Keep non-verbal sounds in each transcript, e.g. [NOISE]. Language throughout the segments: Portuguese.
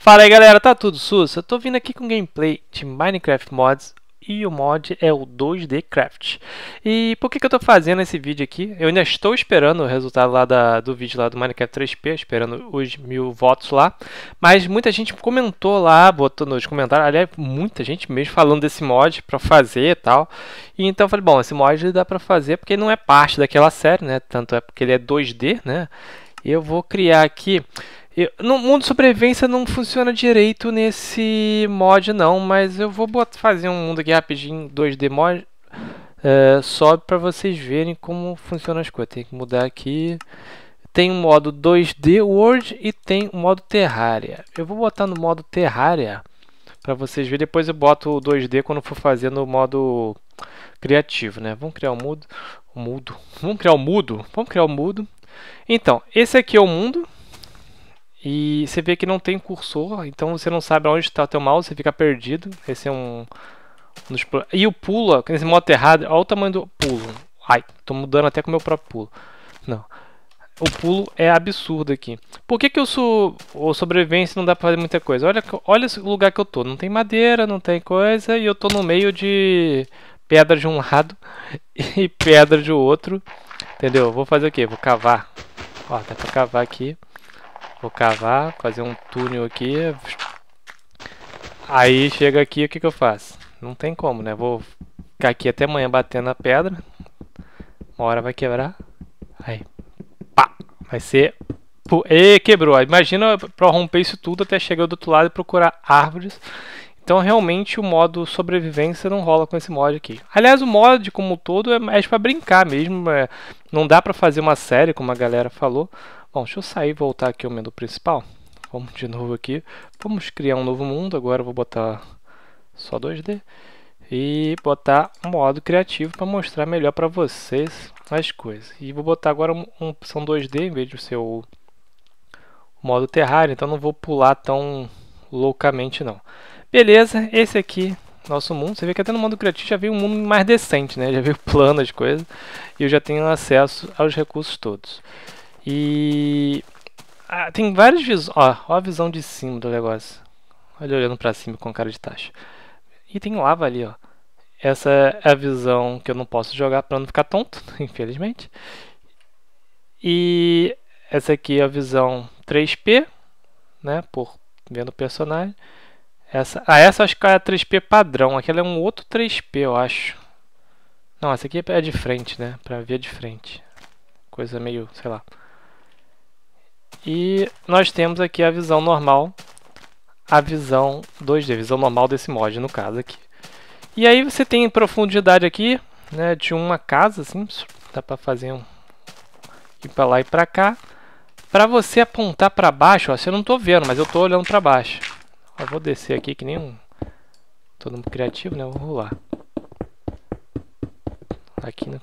Fala aí galera, tá tudo sus? Eu tô vindo aqui com gameplay de Minecraft Mods e o mod é o 2D Craft. E por que, que eu tô fazendo esse vídeo aqui? Eu ainda estou esperando o resultado lá da, do vídeo lá do Minecraft 3P, esperando os mil votos lá. Mas muita gente comentou lá, botou nos comentários, aliás, muita gente mesmo falando desse mod pra fazer e tal. E então eu falei, bom, esse mod dá pra fazer porque não é parte daquela série, né? Tanto é porque ele é 2D, né? Eu vou criar aqui eu, no mundo sobrevivência não funciona direito nesse mod não, mas eu vou botar, fazer um mundo aqui rapidinho, 2D mod, é, só para vocês verem como funciona as coisas. Tem que mudar aqui. Tem o um modo 2D World e tem o um modo Terraria. Eu vou botar no modo Terraria para vocês verem. Depois eu boto o 2D quando for fazer no modo criativo, né? Vamos criar um mudo, um mudo. [LAUGHS] Vamos criar um mudo. Vamos criar um mudo. Então, esse aqui é o mundo e você vê que não tem cursor, então você não sabe onde está o teu mouse, você fica perdido. Esse é um, um dos... E o pula, nesse modo errado, olha o tamanho do pulo. Ai, tô mudando até com o meu próprio pulo. Não. O pulo é absurdo aqui. Por que que eu sou o sobrevivência não dá pra fazer muita coisa? Olha, olha esse lugar que eu tô. Não tem madeira, não tem coisa e eu tô no meio de pedra de um lado [LAUGHS] e pedra de outro. Entendeu? Vou fazer o quê? Vou cavar. Ó, dá pra cavar aqui. Vou cavar, fazer um túnel aqui. Aí chega aqui, o que, que eu faço? Não tem como, né? Vou ficar aqui até amanhã batendo a pedra. Uma hora vai quebrar. Aí, pá! Vai ser... E quebrou. Imagina para romper isso tudo até chegar do outro lado e procurar árvores. Então realmente o modo sobrevivência não rola com esse mod aqui. Aliás, o mod como um todo é mais para brincar mesmo. É, não dá para fazer uma série, como a galera falou. Bom, deixa eu sair e voltar aqui ao menu principal. Vamos de novo aqui. Vamos criar um novo mundo. Agora vou botar só 2D. E botar modo criativo para mostrar melhor para vocês as coisas. E vou botar agora uma opção 2D em vez de ser o modo terrário Então não vou pular tão loucamente não. Beleza, esse aqui nosso mundo. Você vê que até no mundo criativo já veio um mundo mais decente, né? Já veio [LAUGHS] plano as coisas. E eu já tenho acesso aos recursos todos. E ah, tem várias visões. Ó, ó, a visão de cima do negócio. Olha olhando para cima com cara de taxa. E tem lava ali, ó. Essa é a visão que eu não posso jogar para não ficar tonto, [LAUGHS] infelizmente. E essa aqui é a visão 3P, né, por vendo o personagem. Essa, ah, essa acho que é a 3P padrão. Aquela é um outro 3P, eu acho. Não, essa aqui é de frente, né, para ver de frente. Coisa meio, sei lá. E nós temos aqui a visão normal, a visão 2D, visão normal desse mod, no caso aqui. E aí você tem profundidade aqui, né, de uma casa, assim, dá para fazer um... ir para lá e para cá. Para você apontar para baixo, ó, você não estou vendo, mas eu estou olhando para baixo. Eu vou descer aqui que nem um... Todo mundo criativo, né? vou rolar. Aqui no...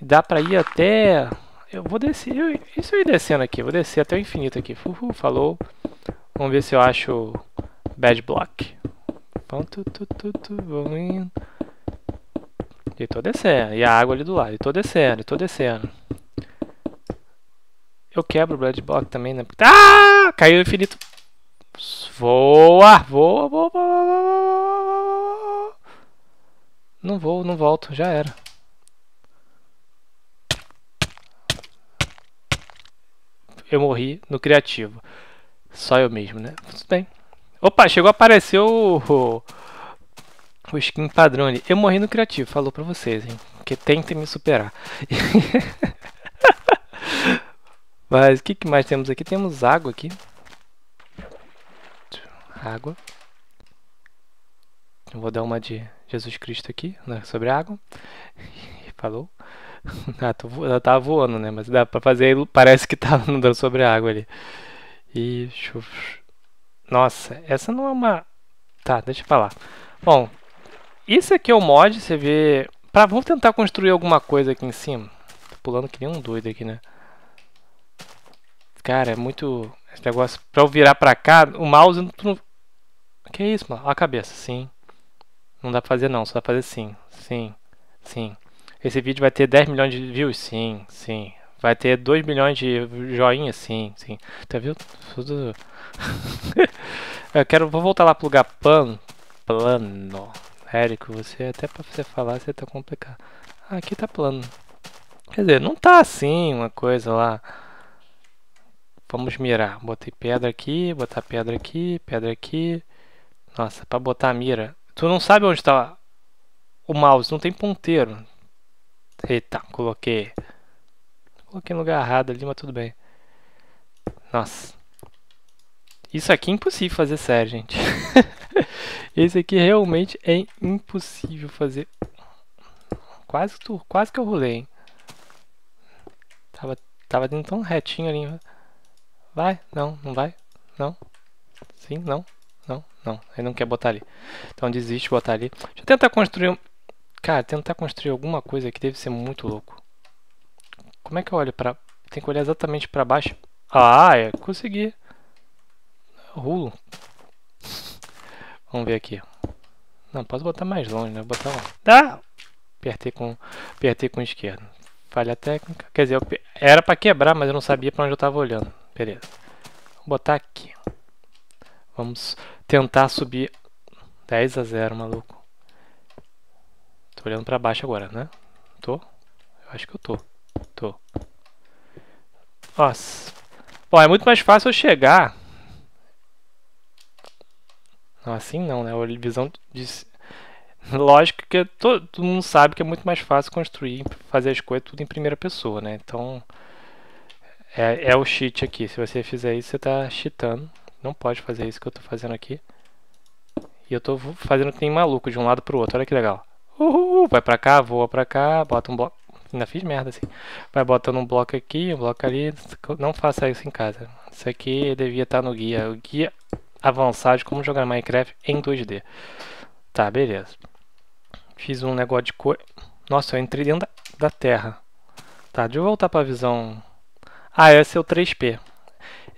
Dá para ir até eu vou descer. Eu, isso eu ir descendo aqui. Vou descer até o infinito aqui. Uhul, falou. Vamos ver se eu acho bad block. Ponto, tu, tu, tu, vamos indo. E tô descendo. E a água ali do lado. E tô descendo, e tô descendo. Eu quebro o bad block também, né? Ah! Caiu o infinito. Voa, voa, voa, voa, voa, voa. Não vou, não volto, já era. eu morri no criativo. Só eu mesmo, né? Tudo bem. Opa, chegou a aparecer o, o, skin padrão ali. Eu morri no criativo, falou pra vocês, hein? Porque tentem me superar. [LAUGHS] Mas o que, que mais temos aqui? Temos água aqui. Água. Eu vou dar uma de Jesus Cristo aqui, né, sobre a água. [LAUGHS] Falou ela, [LAUGHS] ah, tá, ela tá voando, né? Mas dá pra fazer, parece que tá [LAUGHS] andando sobre a água ali. E. Nossa, essa não é uma. Tá, deixa eu falar. Bom, isso aqui é o mod, você vê. Pra, vamos tentar construir alguma coisa aqui em cima. Tô pulando que nem um doido aqui, né? Cara, é muito. Esse negócio. Pra eu virar pra cá, o mouse. Não... Que isso, mano? A cabeça, sim. Não dá pra fazer não, só dá pra fazer sim. Sim. Sim. Esse vídeo vai ter 10 milhões de views? Sim, sim. Vai ter 2 milhões de joinhas? Sim, sim. Tá vendo? Tudo. [LAUGHS] eu quero. Vou voltar lá pro lugar pan, plano. Érico, você até pra você falar, você tá complicado. Ah, aqui tá plano. Quer dizer, não tá assim uma coisa lá. Vamos mirar. Botei pedra aqui, botar pedra aqui, pedra aqui. Nossa, pra botar a mira. Tu não sabe onde tá o mouse, não tem ponteiro. Eita, coloquei. Coloquei no lugar errado ali, mas tudo bem. Nossa. Isso aqui é impossível fazer sério, gente. [LAUGHS] Esse aqui realmente é impossível fazer. Quase, tu, quase que eu rolei, hein? Tava, tava dentro tão retinho ali. Vai? Não, não vai? Não? Sim, não? Não, não. Ele não quer botar ali. Então desiste de botar ali. Deixa eu tentar construir um... Cara, tentar construir alguma coisa aqui deve ser muito louco. Como é que eu olho pra... Tem que olhar exatamente pra baixo. Ah, é. Consegui. Rulo. Vamos ver aqui. Não, posso botar mais longe, né? Vou botar lá. Tá. Dá! Apertei com, apertei com esquerda. Falha técnica. Quer dizer, era pra quebrar, mas eu não sabia pra onde eu tava olhando. Beleza. Vou botar aqui. Vamos tentar subir 10 a 0, maluco. Tô olhando pra baixo agora, né? Tô? Eu acho que eu tô. Tô. Nossa. Bom, é muito mais fácil eu chegar... Não, assim não, né? A visão de... Lógico que todo, mundo sabe que é muito mais fácil construir, fazer as coisas tudo em primeira pessoa, né? Então... É, é, o cheat aqui. Se você fizer isso, você está cheatando. Não pode fazer isso que eu estou fazendo aqui. E eu estou fazendo que nem maluco de um lado para o outro. Olha que legal. Uhul, vai pra cá, voa pra cá, bota um bloco. Ainda fiz merda assim. Vai botando um bloco aqui, um bloco ali. Não faça isso em casa. Isso aqui devia estar tá no guia. O guia avançado de como jogar Minecraft em 2D. Tá, beleza. Fiz um negócio de cor. Nossa, eu entrei dentro da, terra. Tá, deixa eu voltar pra visão. Ah, esse é o 3P.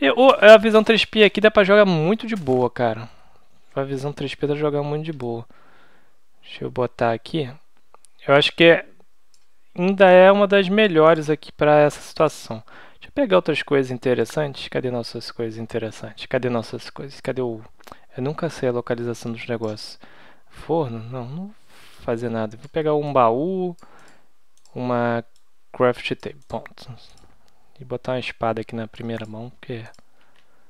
Eu, a visão 3P aqui dá pra jogar muito de boa, cara. A visão 3P dá pra jogar muito de boa. Deixa eu botar aqui. Eu acho que ainda é uma das melhores aqui para essa situação. Deixa eu pegar outras coisas interessantes. Cadê nossas coisas interessantes? Cadê nossas coisas? Cadê o... Eu nunca sei a localização dos negócios. Forno? Não, não vou fazer nada. Vou pegar um baú, uma craft table. Ponto. E botar uma espada aqui na primeira mão, porque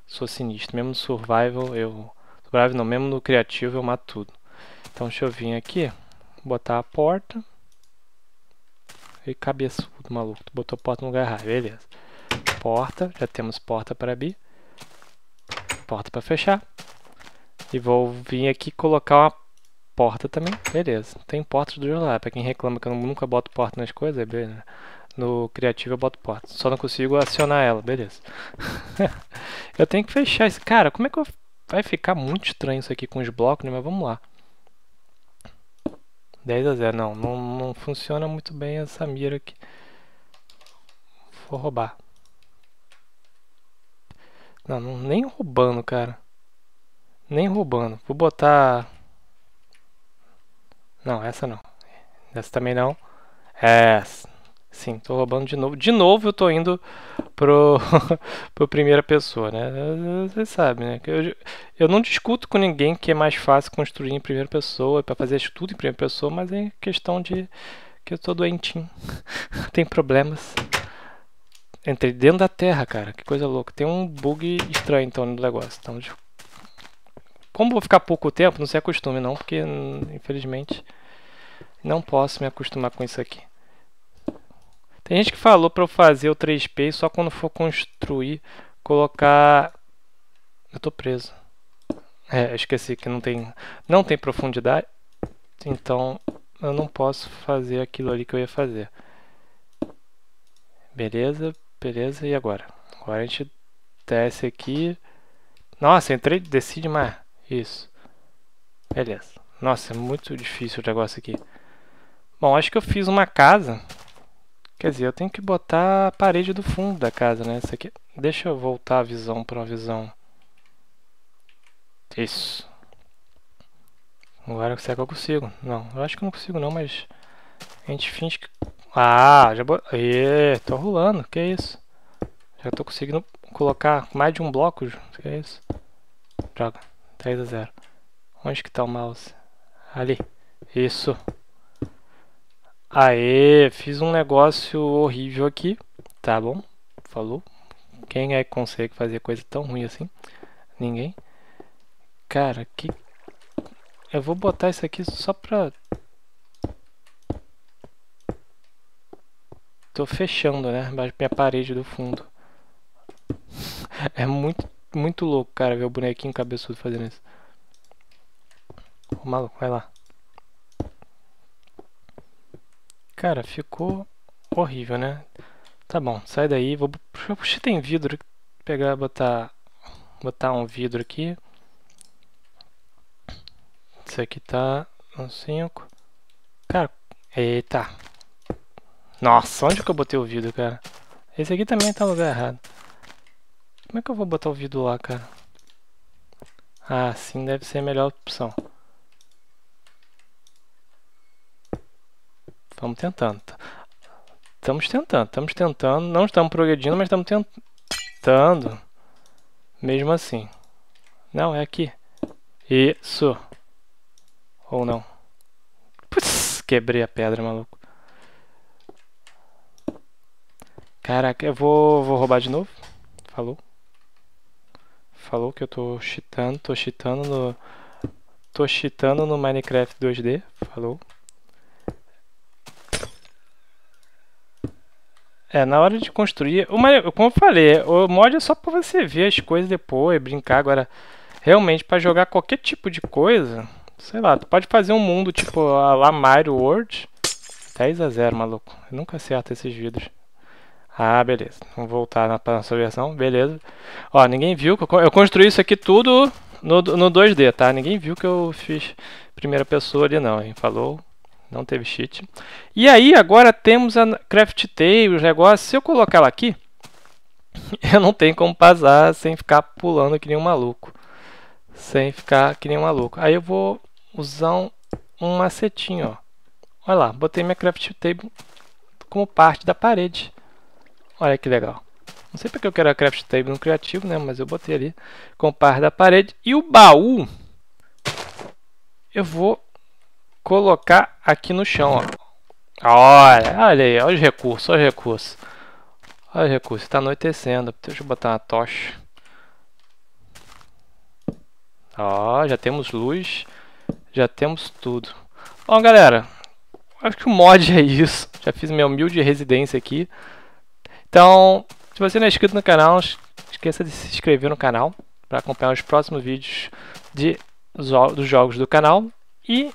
sou sinistro. Mesmo no survival, eu... Bravo não, mesmo no criativo eu mato tudo. Então deixa eu vir aqui, botar a porta. E cabeçudo, maluco. Tu botou a porta no lugar errado, beleza. Porta, já temos porta para abrir. Porta para fechar. E vou vir aqui colocar uma porta também. Beleza, tem portas do lado. Para quem reclama que eu nunca boto porta nas coisas, é beleza. Né? No criativo eu boto porta. Só não consigo acionar ela, beleza. [LAUGHS] eu tenho que fechar isso. Cara, como é que eu... Vai ficar muito estranho isso aqui com os blocos, né? Mas vamos lá. 10 a 0. Não, não, não funciona muito bem essa mira aqui. Vou roubar. Não, não, nem roubando, cara. Nem roubando. Vou botar... Não, essa não. Essa também não. Essa. Sim, tô roubando de novo. De novo eu tô indo pro, [LAUGHS] pro primeira pessoa, né? Você sabe, né? Eu, eu não discuto com ninguém que é mais fácil construir em primeira pessoa, para fazer tudo em primeira pessoa, mas é questão de que eu tô doentinho. [LAUGHS] Tem problemas. Entrei dentro da terra, cara. Que coisa louca. Tem um bug estranho então no negócio. Então, como vou ficar pouco tempo, não se acostume não, porque hum, infelizmente não posso me acostumar com isso aqui. Tem gente que falou para eu fazer o 3P só quando for construir, colocar... Eu tô preso. É, esqueci que não tem, não tem profundidade, então eu não posso fazer aquilo ali que eu ia fazer. Beleza, beleza, e agora? Agora a gente desce aqui. Nossa, entrei, desci demais. Isso. Beleza. Nossa, é muito difícil o negócio aqui. Bom, acho que eu fiz uma casa Quer dizer, eu tenho que botar a parede do fundo da casa, né? Isso aqui... Deixa eu voltar a visão para uma visão. Isso. Agora será que eu consigo? Não, eu acho que não consigo não, mas... A gente finge que... Ah, já botou... Êêê, tô rolando, que isso? Já tô conseguindo colocar mais de um bloco, que isso? Joga, 10 a 0. Onde que tá o mouse? Ali. Isso. Aê, fiz um negócio horrível aqui, tá bom? Falou. Quem é que consegue fazer coisa tão ruim assim? Ninguém. Cara, que... Eu vou botar isso aqui só pra... Tô fechando, né? Minha parede do fundo. [LAUGHS] é muito, muito louco, cara, ver o bonequinho cabeçudo fazendo isso. Ô, maluco, vai lá. Cara, ficou horrível, né? Tá bom, sai daí. Vou... puxar tem vidro. Pegar, botar... Botar um vidro aqui. Isso aqui tá... Um 5. Cara, eita. Nossa, onde que eu botei o vidro, cara? Esse aqui também tá no lugar errado. Como é que eu vou botar o vidro lá, cara? Ah, sim, deve ser a melhor opção. Estamos tentando. Estamos tentando, estamos tentando. Não estamos progredindo, mas estamos tentando. Mesmo assim. Não, é aqui. Isso. Ou não. Puts, quebrei a pedra, maluco. Caraca, eu vou, vou roubar de novo. Falou. Falou que eu tô cheatando, tô cheatando no... Tô cheatando no Minecraft 2D. Falou. É, na hora de construir. Uma, como eu falei, o mod é só pra você ver as coisas depois, brincar. Agora, realmente, para jogar qualquer tipo de coisa, sei lá, tu pode fazer um mundo tipo a lá Mario World. 10 a 0, maluco. Eu nunca acerto esses vidros. Ah, beleza. Vamos voltar na, pra nossa versão. Beleza. Ó, ninguém viu que eu, eu construí isso aqui tudo no, no 2D, tá? Ninguém viu que eu fiz primeira pessoa ali, não, hein? Falou. Não teve cheat. E aí agora temos a craft table, os negócios. Se eu colocar ela aqui, [LAUGHS] eu não tenho como passar sem ficar pulando que nem um maluco. Sem ficar que nem um maluco. Aí eu vou usar um, um macetinho, ó. Olha lá, botei minha craft table como parte da parede. Olha que legal. Não sei porque eu quero a craft table no criativo, né? Mas eu botei ali como parte da parede. E o baú, eu vou colocar aqui no chão, ó. Ah, olha, olha aí, olha os recursos, olha os recursos. Olha os recursos, está anoitecendo. Deixa eu botar uma tocha. Ó, já temos luz, já temos tudo. Bom, galera, acho que o mod [LAUGHS] é isso. Já fiz minha humilde residência aqui. Então, se você não é inscrito no canal, esqueça de se inscrever no canal para acompanhar os próximos vídeos de, dos jogos do canal. E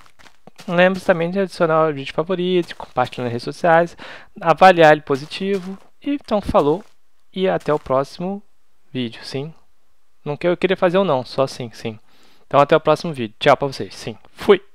Lembre também de adicionar o vídeo favorito, compartilhar nas redes sociais, avaliar ele positivo. E então falou e até o próximo vídeo, sim. Não que eu queria fazer ou um não, só sim, sim. Então até o próximo vídeo. Tchau pra vocês. Sim. Fui.